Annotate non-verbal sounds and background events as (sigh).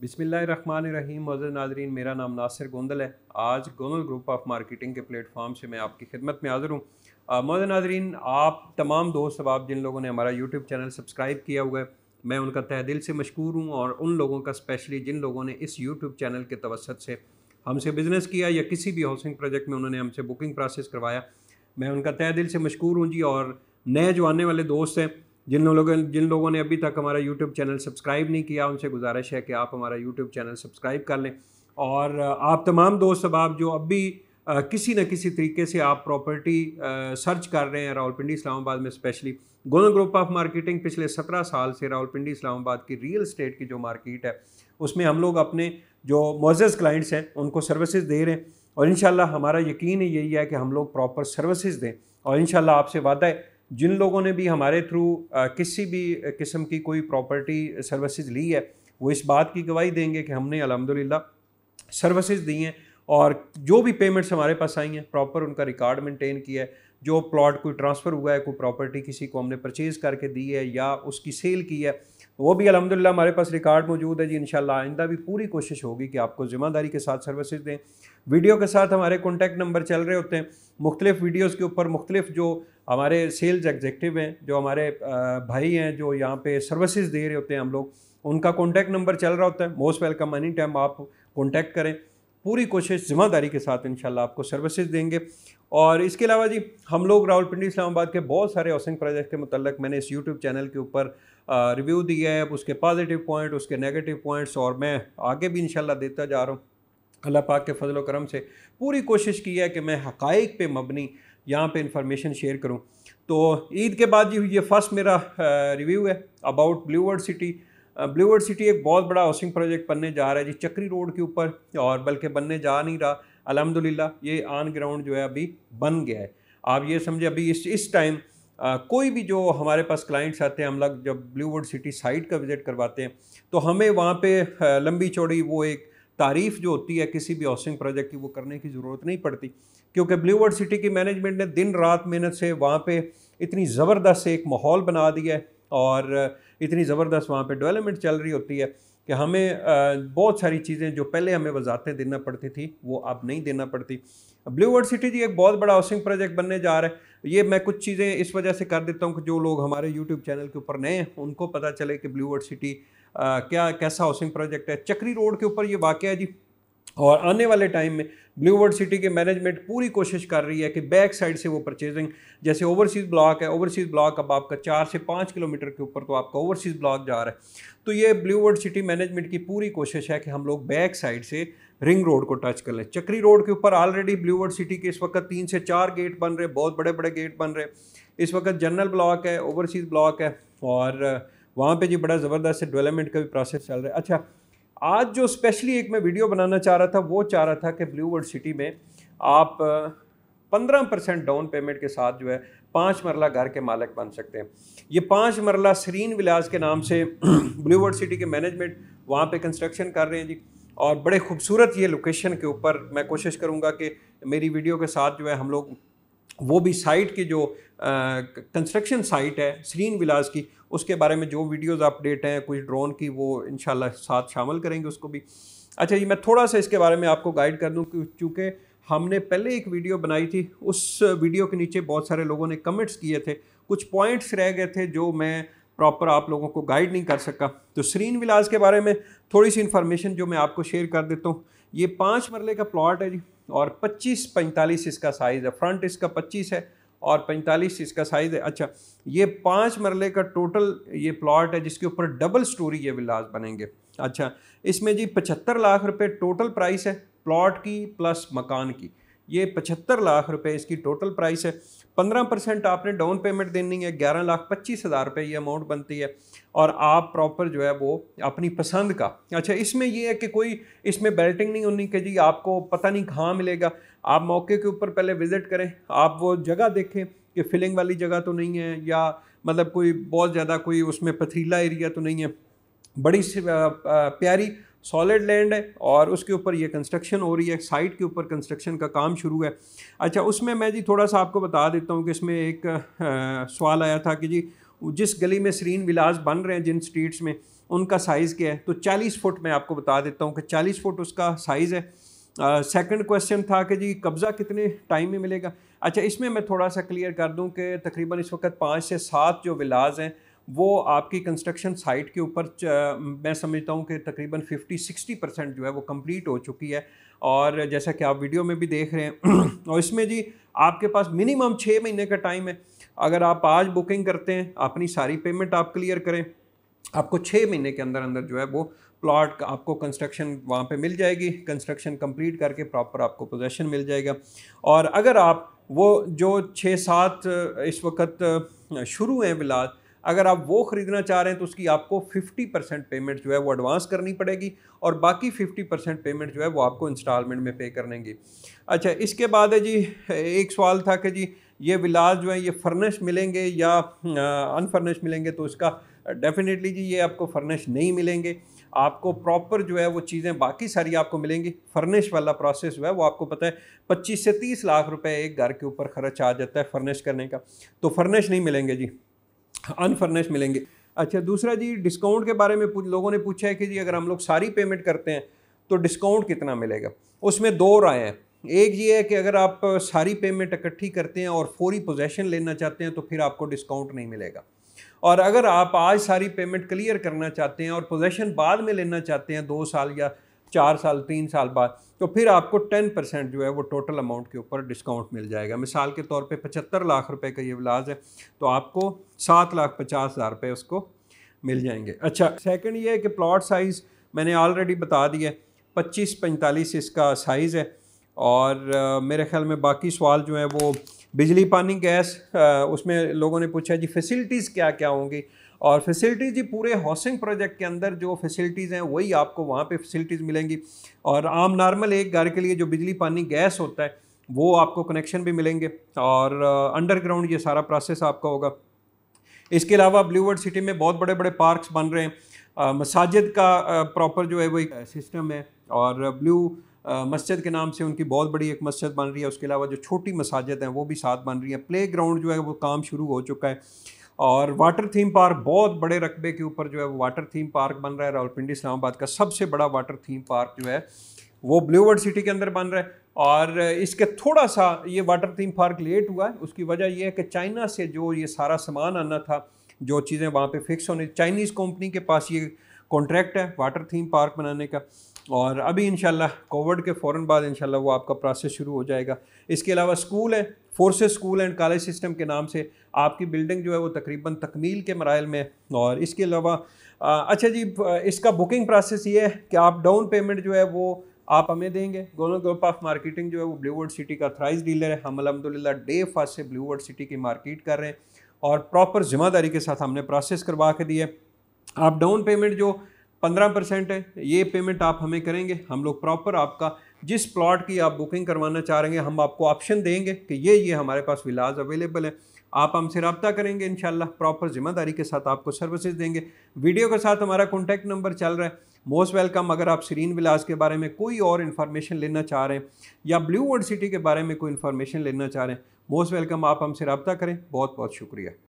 बिसमीम मज़र नाजरीन मेरा नाम नासिर गोंदल है आज गोंदल ग्रुप ऑफ मार्केटिंग के प्लेटफॉर्म से मैं आपकी खिदमत में हाज़िर हूँ मज़र नाजरीन आप तमाम दोस्त अब आप जिन लोगों ने हमारा यूट्यूब चैनल सब्सक्राइब किया हुआ है मैं उनका तह दिल से मशहूर हूँ और उन लोगों का स्पेशली जिन लोगों ने इस यूट्यूब चैनल के तवसत से हमसे बिज़नेस किया या किसी भी हाउसिंग प्रोजेक्ट में उन्होंने हमसे बुकिंग प्रोसेस करवाया मैं उनका तह दिल से मशहूर हूँ जी और नए जो आने वाले दोस्त हैं जिन लोगों जिन लोगों ने अभी तक हमारा यूट्यूब चैनल सब्सक्राइब नहीं किया उनसे गुजारिश है कि आप हमारा यूट्यूब चैनल सब्सक्राइब कर लें और आप तमाम दोस्त अब आप जो अब भी किसी न किसी तरीके से आप प्रॉपर्टी सर्च कर रहे हैं रावलपिंडी इस्लामाबाद में specially Golan group of marketing पिछले सत्रह साल से रावलपिंडी इस्लामाबाद की रियल इस्टेट की जो मार्केट है उसमें हम लोग अपने जो मोजेज़ क्लाइंट्स हैं उनको सर्विसेज दे रहे हैं और इन हमारा यकीन यही है कि हम लोग प्रॉपर सर्विसेज दें और इन आपसे वादा है जिन लोगों ने भी हमारे थ्रू किसी भी किस्म की कोई प्रॉपर्टी सर्विसेज ली है वो इस बात की गवाही देंगे कि हमने अलहमदिल्ला सर्विसेज दी हैं और जो भी पेमेंट्स हमारे पास आई हैं प्रॉपर उनका रिकॉर्ड मेंटेन किया है जो प्लॉट कोई ट्रांसफ़र हुआ है कोई प्रॉपर्टी किसी को हमने परचेज़ करके दी है या उसकी सेल की है वो भी अलहमदिल्ला हमारे पास रिकॉर्ड मौजूद है जी इन आइंदा भी पूरी कोशिश होगी कि आपको ज़िम्मेदारी के साथ सर्विसेज दें वीडियो के साथ हमारे कॉन्टैक्ट नंबर चल रहे होते हैं मुख्तलिफ़ वीडियोज़ के ऊपर मुख्तलिफ़ जो हमारे सेल्स एग्जेक्टिव हैं जो हमारे भाई हैं जो यहाँ पे सर्विसेज दे रहे होते हैं हम लोग उनका कॉन्टैक्ट नंबर चल रहा होता है मोस्ट वेलकम एनी टाइम आप कॉन्टैक्ट करें पूरी कोशिश ज़िम्मेदारी के साथ इन आपको सर्विसेज देंगे और इसके अलावा जी हम लोग रावलपिंडी इस्लामाबाद के बहुत सारे हाउसिंग प्रोजेक्ट के मतलब मैंने इस यूट्यूब चैनल के ऊपर रिव्यू दिया है उसके पॉजिटिव पॉइंट उसके नेगेटिव पॉइंट्स और मैं आगे भी इन देता जा रहा हूँ अल्लाह पाक के फजल करम से पूरी कोशिश की है कि मैं हकाइक पे मबनी यहाँ पे इंफॉर्मेशन शेयर करूँ तो ईद के बाद जी ये फर्स्ट मेरा रिव्यू है about Blue City Blue World City एक बहुत बड़ा हाउसिंग प्रोजेक्ट बनने जा रहा है जी चक्री रोड के ऊपर और बल्कि बनने जा नहीं रहा अलहमदिल्ला ये ऑन ग्राउंड जो है अभी बन गया है आप ये समझे अभी इस इस टाइम कोई भी जो हमारे पास क्लाइंट्स आते हैं हम लोग जब ब्लूवर्ड सिटी साइट का विज़िट करवाते हैं तो हमें वहाँ पर लंबी चौड़ी वो एक तारीफ़ जो होती है किसी भी हाउसिंग प्रोजेक्ट की वो करने की ज़रूरत नहीं पड़ती क्योंकि ब्लूवर्ड सिटी की मैनेजमेंट ने दिन रात मेहनत से वहाँ पर इतनी ज़बरदस्त एक माहौल बना दिया है और इतनी ज़बरदस्त वहाँ पे डेवलपमेंट चल रही होती है कि हमें बहुत सारी चीज़ें जो पहले हमें वजातें देना पड़ती थी वो अब नहीं देना पड़ती ब्लू वर्ड सिटी जी एक बहुत बड़ा हाउसिंग प्रोजेक्ट बनने जा रहा है ये मैं कुछ चीज़ें इस वजह से कर देता हूँ कि जो लोग हमारे यूट्यूब चैनल के ऊपर नए हैं उनको पता चले कि ब्लू वर्ड सिटी क्या कैसा हाउसिंग प्रोजेक्ट है चक्री रोड के ऊपर ये वाक़ है जी और आने वाले टाइम में ब्लू वर्ड सिटी के मैनेजमेंट पूरी कोशिश कर रही है कि बैक साइड से वो परचेजिंग जैसे ओवरसीज़ ब्लॉक है ओवरसीज़ ब्लॉक अब आपका चार से पाँच किलोमीटर के ऊपर तो आपका ओवरसीज़ ब्लॉक जा रहा है तो ये ब्लू वर्ड सिटी मैनेजमेंट की पूरी कोशिश है कि हम लोग बैक साइड से रिंग रोड को टच कर लें चक्री रोड के ऊपर ऑलरेडी ब्लू वर्ड सिटी के इस वक्त तीन से चार गेट बन रहे बहुत बड़े बड़े गेट बन रहे इस वक्त जनरल ब्लॉक है ओवरसीज़ ब्लॉक है और वहाँ पर जी बड़ा ज़बरदस्त डेवलपमेंट का भी प्रोसेस चल रहा है अच्छा आज जो स्पेशली एक मैं वीडियो बनाना चाह रहा था वो चाह रहा था कि ब्लू वर्ल्ड सिटी में आप पंद्रह परसेंट डाउन पेमेंट के साथ जो है पाँच मरला घर के मालिक बन सकते हैं ये पाँच मरला सरीन विलास के नाम से ब्लू वर्ल्ड सिटी के मैनेजमेंट वहाँ पे कंस्ट्रक्शन कर रहे हैं जी और बड़े खूबसूरत ये लोकेशन के ऊपर मैं कोशिश करूँगा कि मेरी वीडियो के साथ जो है हम लोग वो भी साइट की जो कंस्ट्रक्शन साइट है सरीन विलास की उसके बारे में जो वीडियोस अपडेट हैं कुछ ड्रोन की वो इन साथ शामिल करेंगे उसको भी अच्छा जी मैं थोड़ा सा इसके बारे में आपको गाइड कर दूँ चूँकि हमने पहले एक वीडियो बनाई थी उस वीडियो के नीचे बहुत सारे लोगों ने कमेंट्स किए थे कुछ पॉइंट्स रह गए थे जो मैं प्रॉपर आप लोगों को गाइड नहीं कर सका तो श्रीन विलास के बारे में थोड़ी सी इन्फॉर्मेशन जो मैं आपको शेयर कर देता हूँ ये पाँच मरले का प्लॉट है जी और 25 45 इसका साइज़ है फ्रंट इसका 25 है और 45 इसका साइज़ है अच्छा ये पाँच मरले का टोटल ये प्लॉट है जिसके ऊपर डबल स्टोरी ये विलास बनेंगे अच्छा इसमें जी पचहत्तर लाख रुपए टोटल प्राइस है प्लॉट की प्लस मकान की ये पचहत्तर लाख रुपए इसकी टोटल प्राइस है पंद्रह परसेंट आपने डाउन पेमेंट देनी है ग्यारह लाख पच्चीस हज़ार रुपये ये अमाउंट बनती है और आप प्रॉपर जो है वो अपनी पसंद का अच्छा इसमें ये है कि कोई इसमें बेल्टिंग नहीं होनी कि जी आपको पता नहीं कहाँ मिलेगा आप मौके के ऊपर पहले विज़िट करें आप वो जगह देखें कि फिलिंग वाली जगह तो नहीं है या मतलब कोई बहुत ज़्यादा कोई उसमें पथरीला एरिया तो नहीं है बड़ी प्यारी सॉलिड लैंड है और उसके ऊपर ये कंस्ट्रक्शन हो रही है साइट के ऊपर कंस्ट्रक्शन का काम शुरू है अच्छा उसमें मैं जी थोड़ा सा आपको बता देता हूँ कि इसमें एक आ, सवाल आया था कि जी जिस गली में सरीन विलास बन रहे हैं जिन स्ट्रीट्स में उनका साइज़ क्या है तो चालीस फुट मैं आपको बता देता हूँ कि चालीस फुट उसका साइज़ है सेकंड क्वेश्चन था कि जी कब्ज़ा कितने टाइम में मिलेगा अच्छा इसमें मैं थोड़ा सा क्लियर कर दूँ कि तकरीबन इस वक्त पाँच से सात जो विलाज हैं वो आपकी कंस्ट्रक्शन साइट के ऊपर मैं समझता हूँ कि तकरीबन 50-60 परसेंट जो है वो कंप्लीट हो चुकी है और जैसा कि आप वीडियो में भी देख रहे हैं (clears throat) और इसमें जी आपके पास मिनिमम छः महीने का टाइम है अगर आप आज बुकिंग करते हैं अपनी सारी पेमेंट आप क्लियर करें आपको छः महीने के अंदर अंदर जो है वो प्लॉट आपको कंस्ट्रक्शन वहाँ पे मिल जाएगी कंस्ट्रक्शन कंप्लीट करके प्रॉपर आपको पोजेशन मिल जाएगा और अगर आप वो जो छः सात इस वक्त शुरू हैं बिलाद अगर आप वो ख़रीदना चाह रहे हैं तो उसकी आपको 50 परसेंट पेमेंट जो है वो एडवांस करनी पड़ेगी और बाकी 50 परसेंट पेमेंट जो है वो आपको इंस्टॉलमेंट में पे करेंगे अच्छा इसके बाद है जी एक सवाल था कि जी ये विलास जो है ये फर्निश मिलेंगे या अनफर्निश मिलेंगे तो इसका डेफिनेटली जी ये आपको फर्निश नहीं मिलेंगे आपको प्रॉपर जो है वो चीज़ें बाकी सारी आपको मिलेंगी फर्निश वाला प्रोसेस जो है वो आपको पता है 25 से 30 लाख रुपए एक घर के ऊपर खर्च आ जाता है फर्निश करने का तो फर्निश नहीं मिलेंगे जी अनफर्निश मिलेंगे अच्छा दूसरा जी डिस्काउंट के बारे में लोगों ने पूछा है कि जी अगर हम लोग सारी पेमेंट करते हैं तो डिस्काउंट कितना मिलेगा उसमें दो राय हैं एक ये है कि अगर आप सारी पेमेंट इकट्ठी करते हैं और फोरी पोजेशन लेना चाहते हैं तो फिर आपको डिस्काउंट नहीं मिलेगा और अगर आप आज सारी पेमेंट क्लियर करना चाहते हैं और पोजेशन बाद में लेना चाहते हैं दो साल या चार साल तीन साल बाद तो फिर आपको टेन परसेंट जो है वो टोटल अमाउंट के ऊपर डिस्काउंट मिल जाएगा मिसाल के तौर पे पचहत्तर लाख रुपए का ये इलाज है तो आपको सात लाख पचास हज़ार रुपये उसको मिल जाएंगे अच्छा सेकंड ये है कि प्लॉट साइज़ मैंने ऑलरेडी बता दिया पच्चीस पैंतालीस इसका साइज़ है और आ, मेरे ख्याल में बाकी सवाल जो है वो बिजली पानी गैस आ, उसमें लोगों ने पूछा जी फैसिलिटीज़ क्या क्या होंगी और फैसिलिटीज़ जी पूरे हाउसिंग प्रोजेक्ट के अंदर जो फैसिलिटीज़ हैं वही आपको वहाँ पे फैसिलिटीज़ मिलेंगी और आम नॉर्मल एक घर के लिए जो बिजली पानी गैस होता है वो आपको कनेक्शन भी मिलेंगे और अंडरग्राउंड ये सारा प्रोसेस आपका होगा इसके अलावा ब्लूवर्ड सिटी में बहुत बड़े बड़े पार्क्स बन रहे हैं मसाजिद का प्रॉपर जो है वही सिस्टम है और ब्लू मस्जिद के नाम से उनकी बहुत बड़ी एक मस्जिद बन रही है उसके अलावा जो छोटी मसाजिद हैं वो भी साथ बन रही हैं प्ले ग्राउंड जो है वो काम शुरू हो चुका है और वाटर थीम पार्क बहुत बड़े रकबे के ऊपर जो है वो वाटर थीम पार्क बन रहा है रावलपिंडी इस्लामाबाद का सबसे बड़ा वाटर थीम पार्क जो है वो ब्लूवर्ड सिटी के अंदर बन रहा है और इसके थोड़ा सा ये वाटर थीम पार्क लेट हुआ है उसकी वजह यह है कि चाइना से जो ये सारा सामान आना था जो चीज़ें वहाँ पे फिक्स होने चाइनीज़ कंपनी के पास ये कॉन्ट्रैक्ट है वाटर थीम पार्क बनाने का और अभी इन कोविड के फ़ौर बाद इन वो आपका प्रोसेस शुरू हो जाएगा इसके अलावा स्कूल है forces school and college system के नाम से आपकी बिल्डिंग जो है वो तकरीबन तकमील के मराइल में और इसके अलावा अच्छा जी इसका बुकिंग प्रोसेस ये है कि आप डाउन पेमेंट जो है वो आप हमें देंगे गोलन ग्रुप ऑफ मार्केटिंग जो है वो ब्लूवर्ड सिटी का थ्राइज डीलर है हम अलहमदिल्ला डे फर्स्ट से ब्लूवर्ड सिटी की मार्केट कर रहे हैं और प्रॉपर ज़िम्मेदारी के साथ हमने प्रोसेस करवा के दिए आप डाउन पेमेंट जो पंद्रह परसेंट है ये पेमेंट आप हमें करेंगे हम लोग प्रॉपर आपका जिस प्लॉट की आप बुकिंग करवाना चाह रहे हैं हम आपको ऑप्शन देंगे कि ये ये हमारे पास विलाज अवेलेबल है आप हमसे रबता करेंगे इन प्रॉपर ज़िम्मेदारी के साथ आपको सर्विसेज देंगे वीडियो के साथ हमारा कॉन्टैक्ट नंबर चल रहा है मोस्ट वेलकम अगर आप सरीन विलास के बारे में कोई और इन्फॉर्मेशन लेना चाह रहे हैं या ब्लू वर्ल्ड सिटी के बारे में कोई इन्फॉर्मेशन लेना चाह रहे हैं मोस्ट वेलकम आप हमसे रबता करें बहुत बहुत शुक्रिया